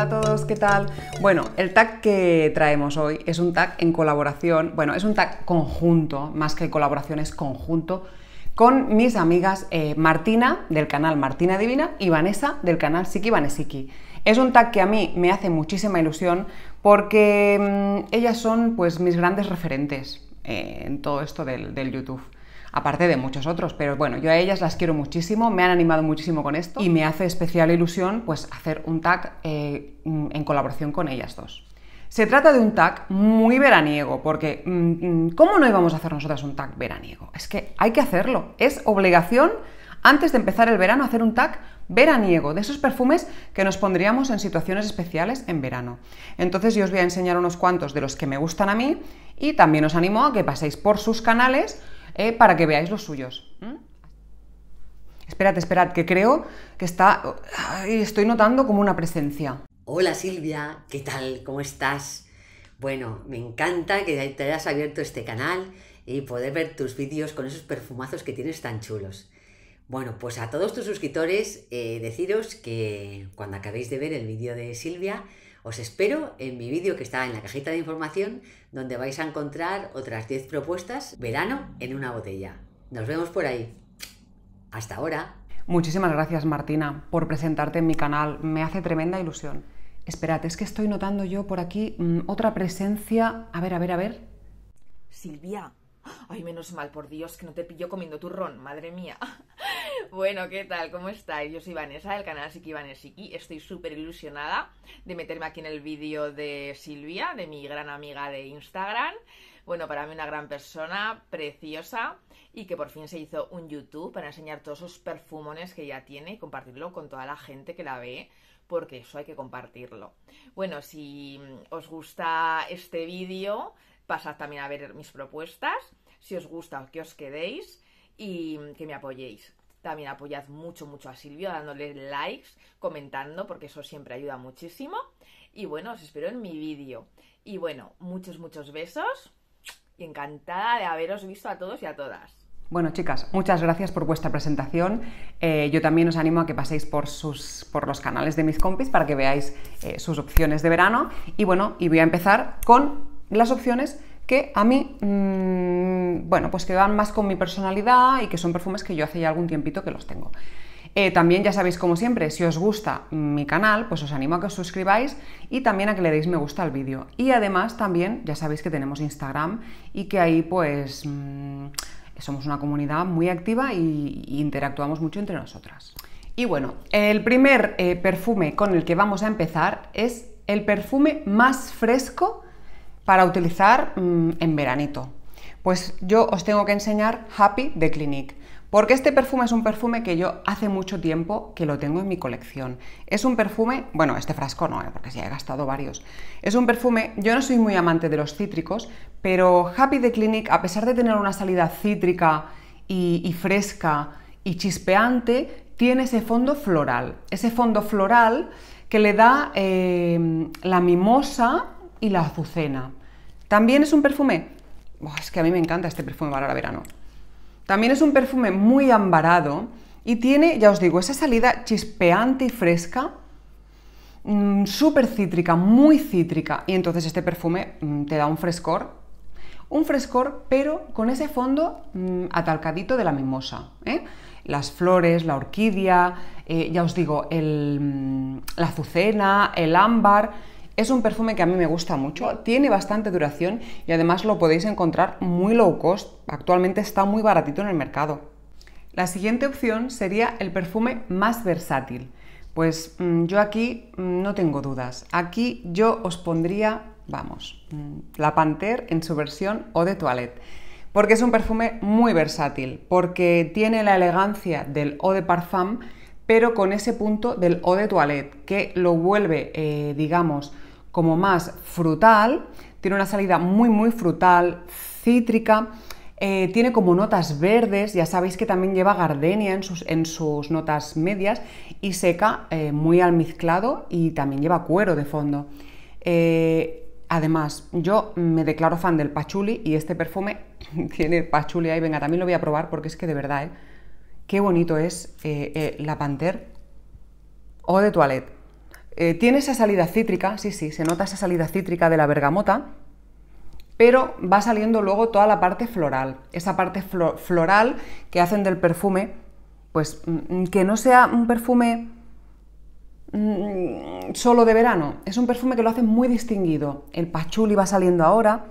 Hola a todos, ¿qué tal? Bueno, el tag que traemos hoy es un tag en colaboración, bueno, es un tag conjunto, más que colaboración es conjunto, con mis amigas eh, Martina del canal Martina Divina y Vanessa del canal Siki Vanesiki. Es un tag que a mí me hace muchísima ilusión porque mm, ellas son pues mis grandes referentes eh, en todo esto del YouTube aparte de muchos otros, pero bueno, yo a ellas las quiero muchísimo, me han animado muchísimo con esto y me hace especial ilusión pues hacer un tag eh, en colaboración con ellas dos. Se trata de un tag muy veraniego, porque mm, mm, ¿cómo no íbamos a hacer nosotras un tag veraniego? Es que hay que hacerlo, es obligación antes de empezar el verano hacer un tag veraniego, de esos perfumes que nos pondríamos en situaciones especiales en verano. Entonces yo os voy a enseñar unos cuantos de los que me gustan a mí y también os animo a que paséis por sus canales eh, para que veáis los suyos. ¿Mm? Esperad, esperad, que creo que está... Estoy notando como una presencia. Hola Silvia, ¿qué tal? ¿Cómo estás? Bueno, me encanta que te hayas abierto este canal y poder ver tus vídeos con esos perfumazos que tienes tan chulos. Bueno, pues a todos tus suscriptores eh, deciros que cuando acabéis de ver el vídeo de Silvia, os espero en mi vídeo que está en la cajita de información, donde vais a encontrar otras 10 propuestas verano en una botella. Nos vemos por ahí. Hasta ahora. Muchísimas gracias Martina por presentarte en mi canal, me hace tremenda ilusión. Esperad, es que estoy notando yo por aquí mm, otra presencia... A ver, a ver, a ver. Silvia, Ay, menos mal, por Dios, que no te pillo comiendo turrón, madre mía. bueno, ¿qué tal? ¿Cómo estáis? Yo soy Vanessa del canal Siki Vanesiki. Estoy súper ilusionada de meterme aquí en el vídeo de Silvia, de mi gran amiga de Instagram. Bueno, para mí una gran persona, preciosa, y que por fin se hizo un YouTube para enseñar todos esos perfumones que ya tiene y compartirlo con toda la gente que la ve, porque eso hay que compartirlo. Bueno, si os gusta este vídeo, pasad también a ver mis propuestas, si os gusta que os quedéis y que me apoyéis. También apoyad mucho, mucho a Silvio dándole likes, comentando, porque eso siempre ayuda muchísimo. Y bueno, os espero en mi vídeo. Y bueno, muchos, muchos besos y encantada de haberos visto a todos y a todas. Bueno, chicas, muchas gracias por vuestra presentación. Eh, yo también os animo a que paséis por, sus, por los canales de mis compis para que veáis eh, sus opciones de verano. Y bueno, y voy a empezar con las opciones que a mí, mm, bueno, pues que van más con mi personalidad y que son perfumes que yo hace ya algún tiempito que los tengo. Eh, también ya sabéis, como siempre, si os gusta mi canal, pues os animo a que os suscribáis y también a que le deis me gusta al vídeo. Y además también ya sabéis que tenemos Instagram y que ahí pues mm, somos una comunidad muy activa e interactuamos mucho entre nosotras. Y bueno, el primer eh, perfume con el que vamos a empezar es el perfume más fresco para utilizar mm, en veranito? Pues yo os tengo que enseñar Happy de Clinique. Porque este perfume es un perfume que yo hace mucho tiempo que lo tengo en mi colección. Es un perfume, bueno, este frasco no, ¿eh? porque sí he gastado varios. Es un perfume, yo no soy muy amante de los cítricos, pero Happy de Clinique, a pesar de tener una salida cítrica y, fresca y chispeante, tiene ese fondo floral. Ese fondo floral que le da eh, la mimosa y la azucena. También es un perfume, es que a mí me encanta este perfume para la verano. También es un perfume muy ambarado y tiene, ya os digo, esa salida chispeante y fresca, mm, súper cítrica, muy cítrica. Y entonces este perfume mm, te da un frescor, un frescor, pero con ese fondo mm, atalcadito de la mimosa. ¿eh? Las flores, la orquídea, eh, ya os digo, el, la azucena, el ámbar es un perfume que a mí me gusta mucho, tiene bastante duración y además lo podéis encontrar muy low cost, actualmente está muy baratito en el mercado. La siguiente opción sería el perfume más versátil. Pues mm, yo aquí mm, no tengo dudas. Aquí yo os pondría, vamos, mm, la Panther en su versión eau de toilette. Porque es un perfume muy versátil, porque tiene la elegancia del eau de parfum, pero con ese punto del eau de toilette, que lo vuelve, eh, digamos, como más frutal, tiene una salida muy muy frutal, cítrica, eh, tiene como notas verdes, ya sabéis que también lleva gardenia en sus, en sus notas medias y seca eh, muy almizclado y también lleva cuero de fondo. Eh, además, yo me declaro fan del patchouli, y este perfume tiene patchouli ahí, venga, también lo voy a probar porque es que de verdad, qué bonito es la Panther o de Toilette. Eh, tiene esa salida cítrica, sí, sí, se nota esa salida cítrica de la bergamota, pero va saliendo luego toda la parte floral, esa parte floral que hacen del perfume, pues mm, que no sea un perfume mm, solo de verano, es un perfume que lo hace muy distinguido. El pachuli va saliendo ahora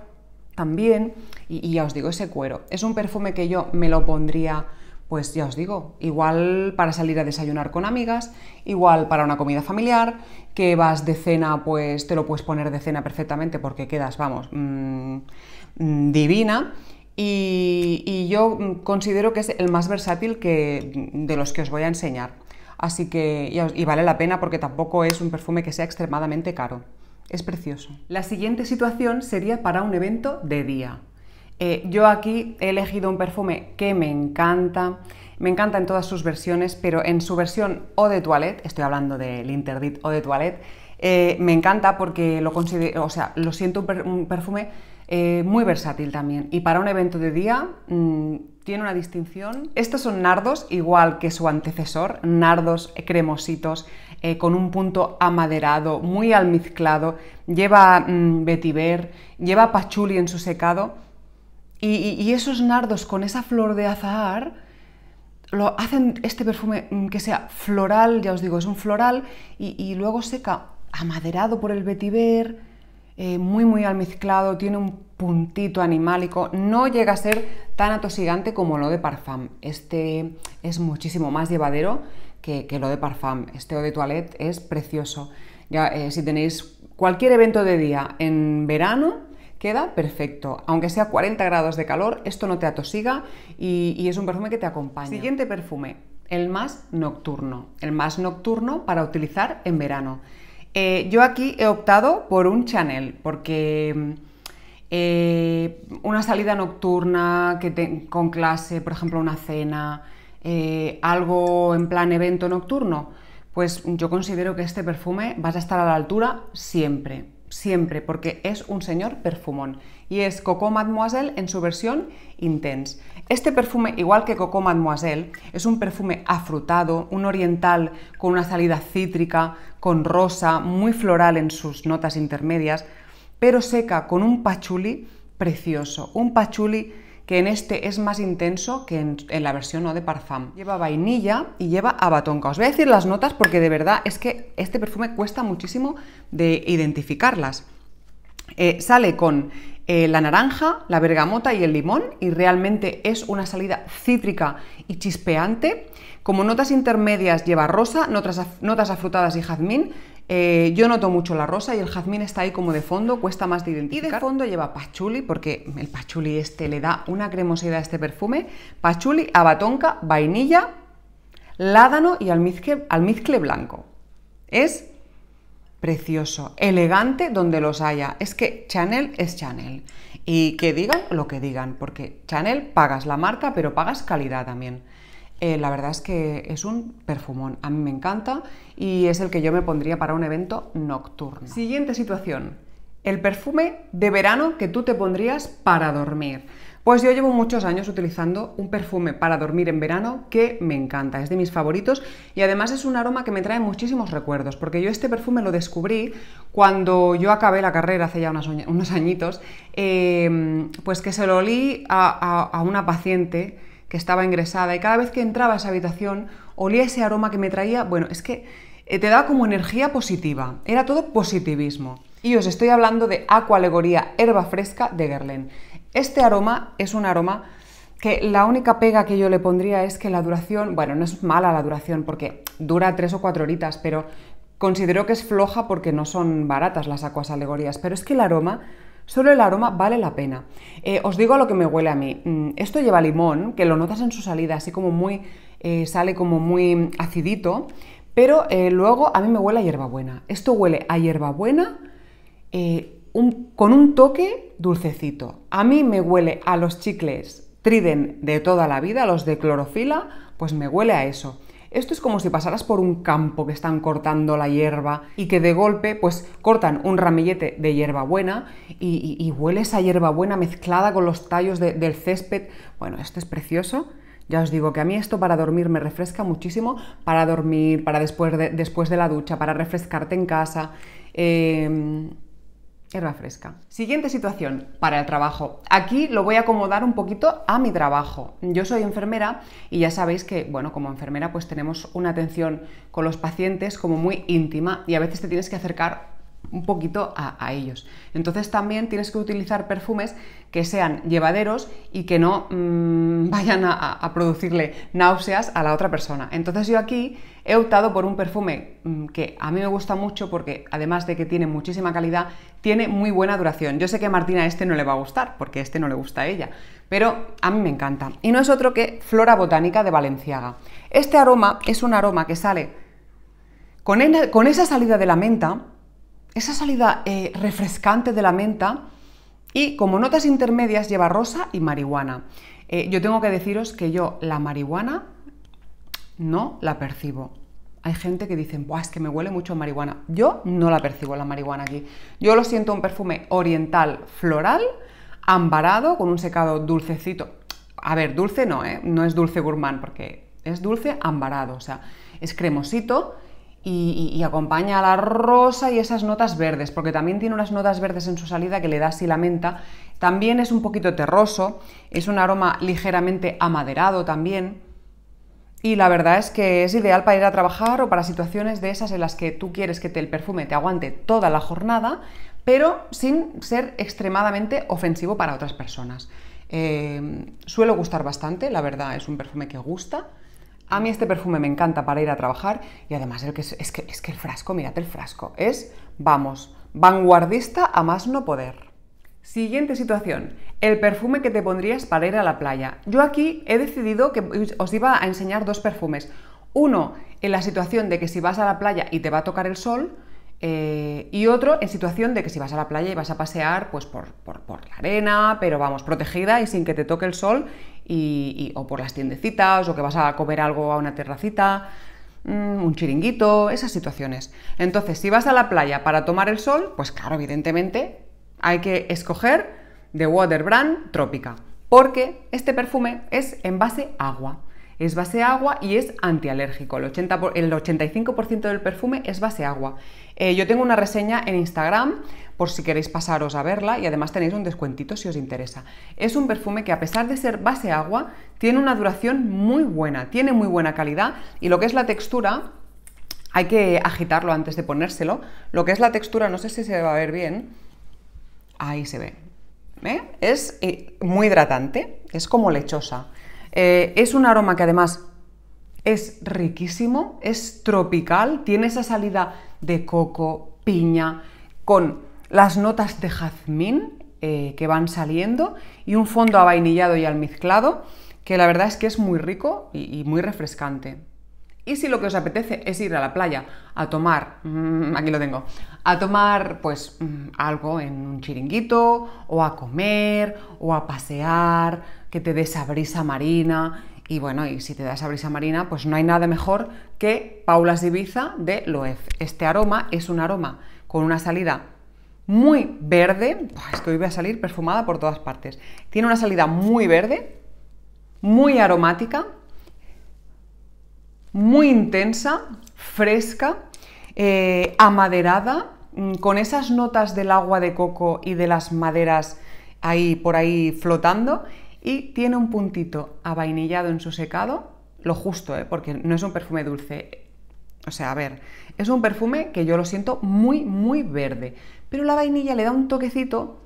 también, y ya os digo, ese cuero. Es un perfume que yo me lo pondría pues ya os digo, igual para salir a desayunar con amigas, igual para una comida familiar, que vas de cena, pues te lo puedes poner de cena perfectamente porque quedas, vamos, mm, mm, divina. Y, yo mm, considero que es el más versátil de los que os voy a enseñar. Así que, y vale la pena porque tampoco es un perfume que sea extremadamente caro. Es precioso. La siguiente situación sería para un evento de día. Eh, yo aquí he elegido un perfume que me encanta, me encanta en todas sus versiones, pero en su versión eau de toilette, estoy hablando del Interdit eau de toilette, eh, me encanta porque lo considero, lo siento un, perfume eh, muy versátil también. Y para un evento de día mm, tiene una distinción. Estos son nardos, igual que su antecesor, nardos cremositos, con un punto amaderado, muy almizclado. Lleva mm, vetiver, lleva pachuli en su secado y, esos nardos con esa flor de azahar lo hacen este perfume mm, que sea floral, ya os digo, es un floral, y, luego seca, amaderado por el vetiver, eh, muy muy almizclado, tiene un puntito animálico, no llega a ser tan atosigante como lo de Parfum. Este es muchísimo más llevadero que, lo de Parfum. Este eau de toilette es precioso. Ya, eh, si tenéis cualquier evento de día en verano, Queda perfecto. Aunque sea 40 grados de calor, esto no te atosiga y, es un perfume que te acompaña. Siguiente perfume, el más nocturno. El más nocturno para utilizar en verano. Eh, yo aquí he optado por un Chanel porque... Eh, una salida nocturna que con clase, por ejemplo, una cena, eh, algo en plan evento nocturno, pues yo considero que este perfume vas a estar a la altura siempre siempre, porque es un señor perfumón. Y es Coco Mademoiselle en su versión intense. Este perfume, igual que Coco Mademoiselle, es un perfume afrutado, un oriental, con una salida cítrica, con rosa, muy floral en sus notas intermedias, pero seca con un pachuli precioso, un pachuli que en este es más intenso que en, la versión no de Parfum. Lleva vainilla y lleva abatonca. Os voy a decir las notas porque de verdad es que este perfume cuesta muchísimo de identificarlas. Eh, sale con eh, la naranja, la bergamota y el limón y realmente es una salida cítrica y chispeante. Como notas intermedias lleva rosa, notas afrutadas y jazmín eh, yo noto mucho la rosa y el jazmín está ahí como de fondo, cuesta más de identificar. Y de fondo lleva pachuli, porque el pachuli este le da una cremosidad a este perfume. Pachuli, abatonca, vainilla, ládano y almizcle blanco. Es precioso, elegante donde los haya. Es que Chanel es Chanel. Y que digan lo que digan, porque Chanel pagas la marca, pero pagas calidad también. Eh, la verdad es que es un perfumón. A mí me encanta y es el que yo me pondría para un evento nocturno. Siguiente situación. El perfume de verano que tú te pondrías para dormir. Pues yo llevo muchos años utilizando un perfume para dormir en verano que me encanta, es de mis favoritos y además es un aroma que me trae muchísimos recuerdos, porque yo este perfume lo descubrí cuando yo acabé la carrera hace ya unos añitos, eh, pues que se lo olí a una paciente que estaba ingresada y cada vez que entraba a esa habitación olía ese aroma que me traía, bueno, es que eh, te da como energía positiva, era todo positivismo. Y os estoy hablando de aqua alegoría Herba Fresca de Guerlain. Este aroma es un aroma que la única pega que yo le pondría es que la duración, bueno, no es mala la duración porque dura tres o cuatro horitas, pero considero que es floja porque no son baratas las acuas alegorías, pero es que el aroma Solo el aroma vale la pena. Eh, os digo a lo que me huele a mí. Mm, esto lleva limón, que lo notas en su salida, así como muy, eh, sale como muy acidito, pero eh, luego a mí me huele a hierbabuena. Esto huele a hierbabuena con un toque dulcecito. A mí me huele a los chicles Triden de toda la vida, los de clorofila, pues me huele a eso. Esto es como si pasaras por un campo que están cortando la hierba y que de golpe pues cortan un ramillete de hierbabuena y, y, huele esa hierbabuena mezclada con los tallos del césped. Bueno, esto es precioso. Ya os digo que a mí esto para dormir me refresca muchísimo, para dormir, para después de, después de la ducha, para refrescarte en casa. Eh, Hierba fresca. Siguiente situación para el trabajo. Aquí lo voy a acomodar un poquito a mi trabajo. Yo soy enfermera y ya sabéis que, bueno, como enfermera pues tenemos una atención con los pacientes como muy íntima y a veces te tienes que acercar un poquito a, ellos. Entonces también tienes que utilizar perfumes que sean llevaderos y que no mm, vayan a, producirle náuseas a la otra persona. Entonces yo aquí he optado por un perfume mm, que a mí me gusta mucho porque además de que tiene muchísima calidad, tiene muy buena duración. Yo sé que a Martina este no le va a gustar porque este no le gusta a ella, pero a mí me encanta. Y no es otro que Flora Botánica de Valenciaga. Este aroma es un aroma que sale con esa salida de la menta, esa salida eh, refrescante de la menta y como notas intermedias lleva rosa y marihuana. Eh, yo tengo que deciros que yo la marihuana no la percibo. Hay gente que dice, Buah, es que me huele mucho a marihuana. Yo no la percibo la marihuana aquí. Yo lo siento un perfume oriental floral, ambarado, con un secado dulcecito. A ver, dulce no, ¿eh? no es dulce gourmand, porque es dulce ambarado, o sea, es cremosito y, acompaña a la rosa y esas notas verdes, porque también tiene unas notas verdes en su salida que le da así la menta. También es un poquito terroso, es un aroma ligeramente amaderado también. Y la verdad es que es ideal para ir a trabajar o para situaciones de esas en las que tú quieres que el perfume te aguante toda la jornada, pero sin ser extremadamente ofensivo para otras personas. Eh, suelo gustar bastante, la verdad es un perfume que gusta a mí este perfume me encanta para ir a trabajar y además que es, es, que, es que el frasco, mirad el frasco, es, vamos, vanguardista a más no poder. Siguiente situación, el perfume que te pondrías para ir a la playa. Yo aquí he decidido que os iba a enseñar dos perfumes. Uno, en la situación de que si vas a la playa y te va a tocar el sol, eh, y otro en situación de que si vas a la playa y vas a pasear pues por, por, por la arena, pero vamos, protegida y sin que te toque el sol o por las tiendecitas, o que vas a comer algo a una terracita, mm, un chiringuito, esas situaciones. Entonces, si vas a la playa para tomar el sol, pues claro, evidentemente hay que escoger the Water Brand Trópica, porque este perfume es en base agua. Es base agua y es antialérgico. El, 80 el 85% del perfume es base agua. Eh, yo tengo una reseña en Instagram por si queréis pasaros a verla y además tenéis un descuentito si os interesa. Es un perfume que a pesar de ser base agua, tiene una duración muy buena, tiene muy buena calidad y lo que es la textura, hay que agitarlo antes de ponérselo. Lo que es la textura, no sé si se va a ver bien, ahí se ve. ¿eh? Es eh, muy hidratante, es como lechosa. Eh, es un aroma que además es riquísimo, es tropical, tiene esa salida de coco, piña, con las notas de jazmín eh, que van saliendo y un fondo avainillado y almizclado que la verdad es que es muy rico y, muy refrescante. Y si lo que os apetece es ir a la playa a tomar, mm, aquí lo tengo, a tomar pues mm, algo en un chiringuito, o a comer, o a pasear, que te dé esa brisa marina. Y bueno, y si te da esa brisa marina, pues no hay nada mejor que Paulas Ibiza de Loef. Este aroma es un aroma con una salida muy verde. Es que voy a salir perfumada por todas partes. Tiene una salida muy verde, muy aromática, muy intensa, fresca, eh, amaderada, mm, con esas notas del agua de coco y de las maderas ahí por ahí flotando. Y tiene un puntito avainillado en su secado, lo justo, ¿eh? porque no es un perfume dulce. O sea, a ver, es un perfume que yo lo siento muy, muy verde pero la vainilla le da un toquecito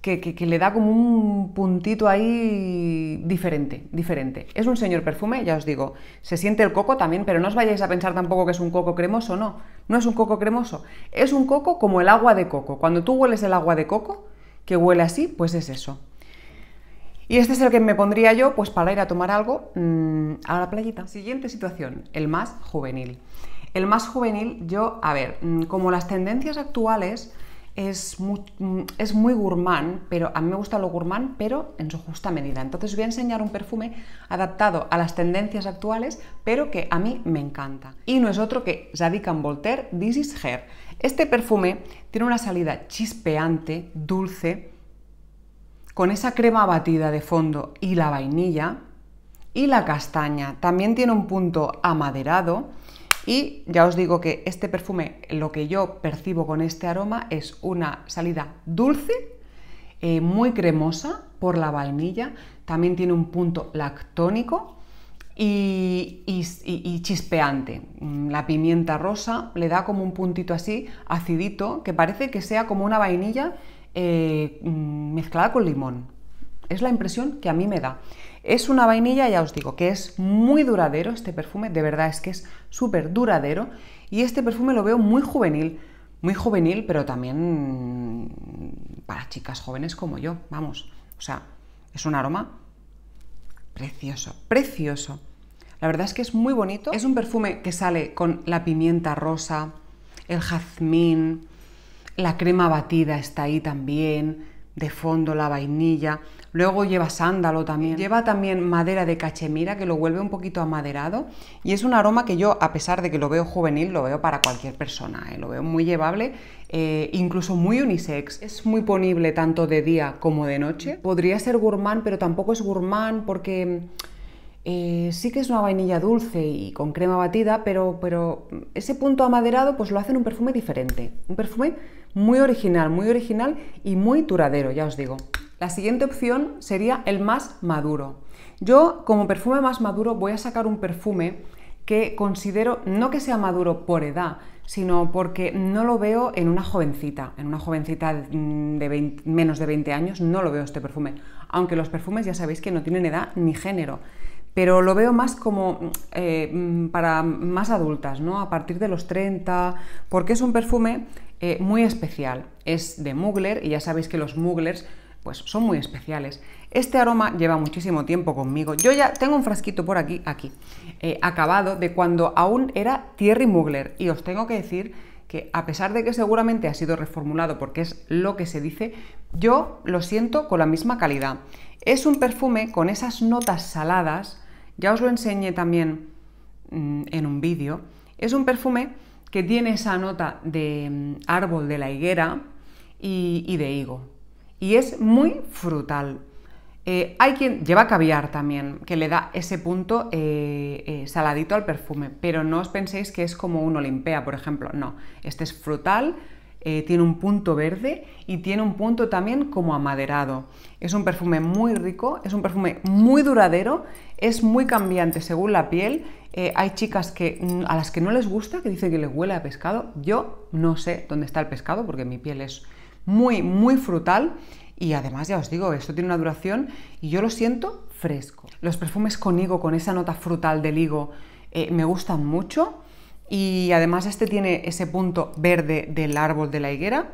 que, le da como un puntito ahí diferente, diferente. Es un señor perfume, ya os digo. Se siente el coco también, pero no os vayáis a pensar tampoco que es un coco cremoso, no. No es un coco cremoso. Es un coco como el agua de coco. Cuando tú hueles el agua de coco, que huele así, pues es eso. Y este es el que me pondría yo pues para ir a tomar algo mm, a la playita. Siguiente situación, el más juvenil. El más juvenil, yo, a ver, mm, como las tendencias actuales Mm, es muy, es gourmand, pero a mí me gusta lo gourmand, pero en su justa medida. Entonces voy a enseñar un perfume adaptado a las tendencias actuales, pero que a mí me encanta. Y no es otro que en Voltaire This is Hair. Este perfume tiene una salida chispeante, dulce, con esa crema batida de fondo y la vainilla y la castaña. También tiene un punto amaderado y ya os digo que este perfume, lo que yo percibo con este aroma es una salida dulce, eh, muy cremosa por la vainilla, también tiene un punto lactónico y, chispeante. Mm, la pimienta rosa le da como un puntito así acidito que parece que sea como una vainilla eh, mm, mezclada con limón. Es la impresión que a mí me da. Es una vainilla, ya os digo, que es muy duradero este perfume, de verdad es que es súper duradero y este perfume lo veo muy juvenil, muy juvenil, pero también para chicas jóvenes como yo, vamos, o sea, es un aroma precioso, precioso. La verdad es que es muy bonito. Es un perfume que sale con la pimienta rosa, el jazmín, la crema batida está ahí también, de fondo la vainilla. Luego lleva sándalo también. Lleva también madera de cachemira que lo vuelve un poquito amaderado y es un aroma que yo, a pesar de que lo veo juvenil, lo veo para cualquier persona, ¿eh? lo veo muy llevable, eh, incluso muy unisex. Es muy ponible tanto de día como de noche. Podría ser gourmand, pero tampoco es gourmand porque... Eh, sí que es una vainilla dulce y con crema batida, pero, pero ese punto amaderado pues lo hacen un perfume diferente, un perfume muy original, muy original y muy duradero, ya os digo. La siguiente opción sería el más maduro. Yo como perfume más maduro voy a sacar un perfume que considero no que sea maduro por edad, sino porque no lo veo en una jovencita, en una jovencita de menos de 20 años, no lo veo este perfume, aunque los perfumes ya sabéis que no tienen edad ni género, pero lo veo más como eh, para más adultas, ¿no? A partir de los 30, porque es un perfume eh, muy especial, es de Mugler y ya sabéis que los Muglers pues son muy especiales. Este aroma lleva muchísimo tiempo conmigo. Yo ya tengo un frasquito por aquí, aquí, eh, acabado de cuando aún era Thierry Mugler y os tengo que decir que a pesar de que seguramente ha sido reformulado porque es lo que se dice, yo lo siento con la misma calidad. Es un perfume con esas notas saladas, ya os lo enseñé también mm, en un vídeo, es un perfume que tiene esa nota de mm, árbol de la higuera y de higo y es muy frutal. Eh, hay quien lleva caviar también, que le da ese punto eh, eh, saladito al perfume, pero no os penséis que es como un Olimpea, por ejemplo, no. Este es frutal, tiene un punto verde y tiene un punto también como amaderado. Es un perfume muy rico, es un perfume muy duradero, es muy cambiante según la piel. hay chicas que, mm, a las que no les gusta, que dicen que les huele a pescado. Yo no sé dónde está el pescado porque mi piel es muy, muy frutal. Y además, ya os digo, esto tiene una duración y yo lo siento fresco. Los perfumes con higo, con esa nota frutal del higo, eh, me gustan mucho. Y además este tiene ese punto verde del árbol de la higuera,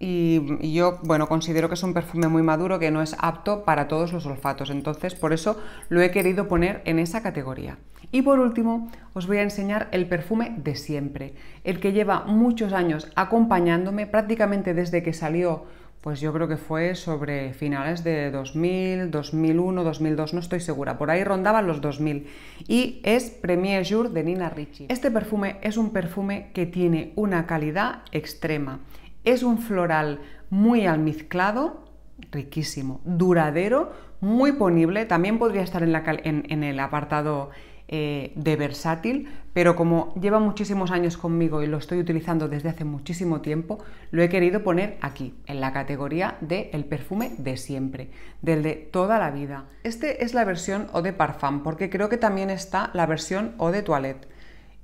y, yo, bueno, considero que es un perfume muy maduro que no es apto para todos los olfatos, entonces por eso lo he querido poner en esa categoría. Y por último, os voy a enseñar el perfume de siempre, el que lleva muchos años acompañándome prácticamente desde que salió pues yo creo que fue sobre finales de 2000, 2001, 2002, no estoy segura, por ahí rondaban los 2000. Y es Premier Jour de Nina Ricci. Este perfume es un perfume que tiene una calidad extrema. Es un floral muy almizclado, riquísimo, duradero, muy ponible. También podría estar en, el apartado eh, de versátil, pero como lleva muchísimos años conmigo y lo estoy utilizando desde hace muchísimo tiempo, lo he querido poner aquí, en la categoría de el perfume de siempre, del de toda la vida. Este es la versión o de parfum, porque creo que también está la versión eau de toilette,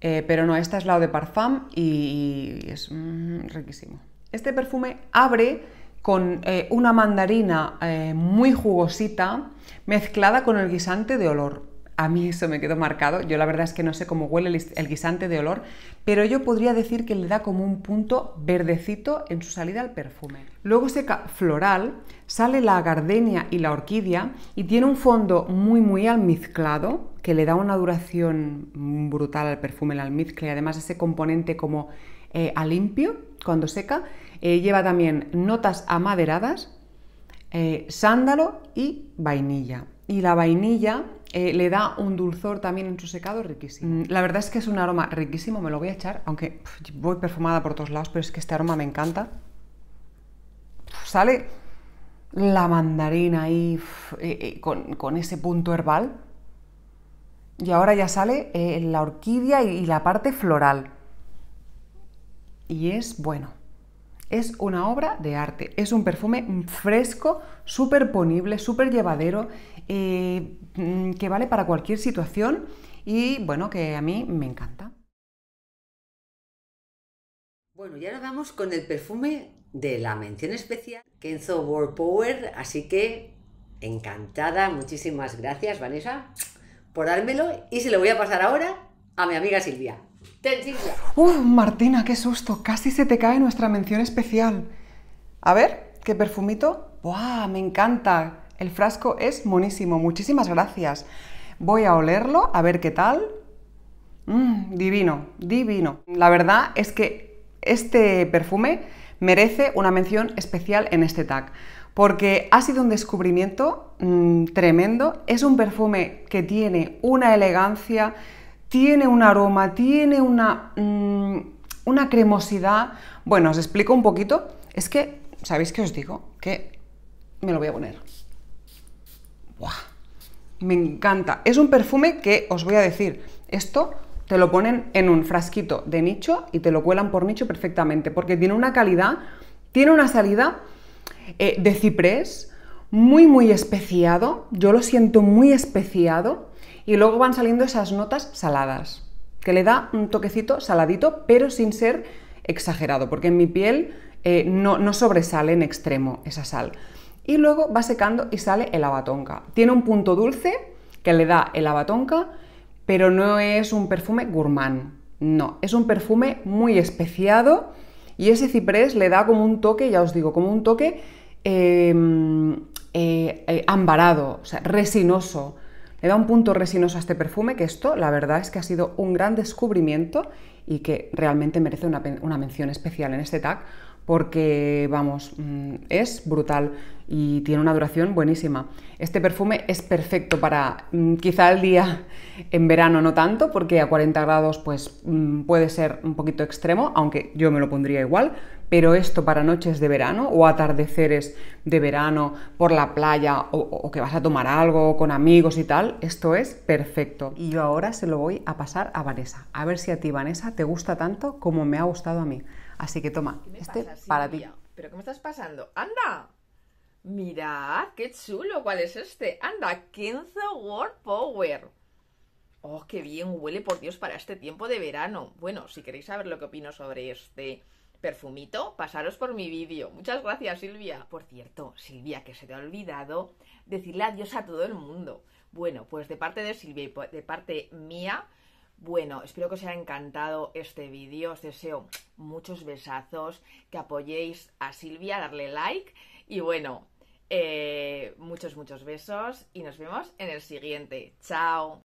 eh, pero no, esta es la eau de parfum y es mm, riquísimo. Este perfume abre con eh, una mandarina eh, muy jugosita mezclada con el guisante de olor. A mí eso me quedó marcado. Yo la verdad es que no sé cómo huele el, guisante de olor, pero yo podría decir que le da como un punto verdecito en su salida al perfume. Luego seca floral, sale la gardenia y la orquídea y tiene un fondo muy muy almizclado que le da una duración brutal al perfume, la almizcle, y además ese componente como eh, a limpio cuando seca eh, lleva también notas amaderadas, eh, sándalo y vainilla. Y la vainilla eh, le da un dulzor también en su secado riquísimo. Mm, la verdad es que es un aroma riquísimo, me lo voy a echar, aunque voy perfumada por todos lados, pero es que este aroma me encanta. sale la mandarina ahí con, ese punto herbal. Y ahora ya sale la orquídea y la parte floral. Y es bueno. Es una obra de arte, es un perfume fresco, ponible, súper llevadero, eh, mm, que vale para cualquier situación y bueno, que a mí me encanta. Bueno, y ahora vamos con el perfume de la mención especial, Kenzo World Power, así que encantada, muchísimas gracias Vanessa por dármelo y se lo voy a pasar ahora a mi amiga Silvia. Martina, qué susto. Casi se te cae nuestra mención especial. A ver, qué perfumito. ¡Buah! Me encanta. El frasco es monísimo. Muchísimas gracias. Voy a olerlo, a ver qué tal. Mm, divino, divino. La verdad es que este perfume merece una mención especial en este tag, porque ha sido un descubrimiento mm, tremendo. Es un perfume que tiene una elegancia, tiene un aroma, tiene mm, una, cremosidad. Bueno, os explico un poquito. Es que, ¿sabéis qué os digo? Que me lo voy a poner. ¡Buah! Me encanta. Es un perfume que os voy a decir, esto te lo ponen en un frasquito de nicho y te lo cuelan por nicho perfectamente, porque tiene una calidad, tiene una salida eh, de ciprés muy, muy especiado. Yo lo siento muy especiado. Y luego van saliendo esas notas saladas, que le da un toquecito saladito, pero sin ser exagerado, porque en mi piel eh, no, sobresale en extremo esa sal. Y luego va secando y sale el abatonca. Tiene un punto dulce que le da el abatonca, pero no es un perfume gourmand. No, es un perfume muy especiado y ese ciprés le da como un toque, ya os digo, como un toque em, eh, eh, ambarado, o sea, resinoso, le da un punto resinoso a este perfume, que esto la verdad es que ha sido un gran descubrimiento y que realmente merece una, una mención especial en este tag porque, vamos, mm, es brutal y tiene una duración buenísima. Este perfume es perfecto para mm, quizá el día en verano no tanto, porque a 40 grados pues, mm, puede ser un poquito extremo, aunque yo me lo pondría igual, pero esto para noches de verano o atardeceres de verano por la playa o, que vas a tomar algo con amigos y tal, esto es perfecto. Y yo ahora se lo voy a pasar a Vanessa. A ver si a ti, Vanessa, te gusta tanto como me ha gustado a mí. Así que toma, este para ti. ¿Pero qué me estás pasando? ¡Anda! Mirad, qué chulo, ¿cuál es este? Anda, Kenzo World Power. Oh, qué bien huele, por Dios, para este tiempo de verano. Bueno, si queréis saber lo que opino sobre este perfumito, pasaros por mi vídeo. Muchas gracias, Silvia. Por cierto, Silvia, que se te ha olvidado decirle adiós a todo el mundo. Bueno, pues de parte de Silvia y de parte mía, bueno, espero que os haya encantado este vídeo. Os deseo muchos besazos, que apoyéis a Silvia, darle like y bueno, eh, muchos, muchos besos y nos vemos en el siguiente. Chao.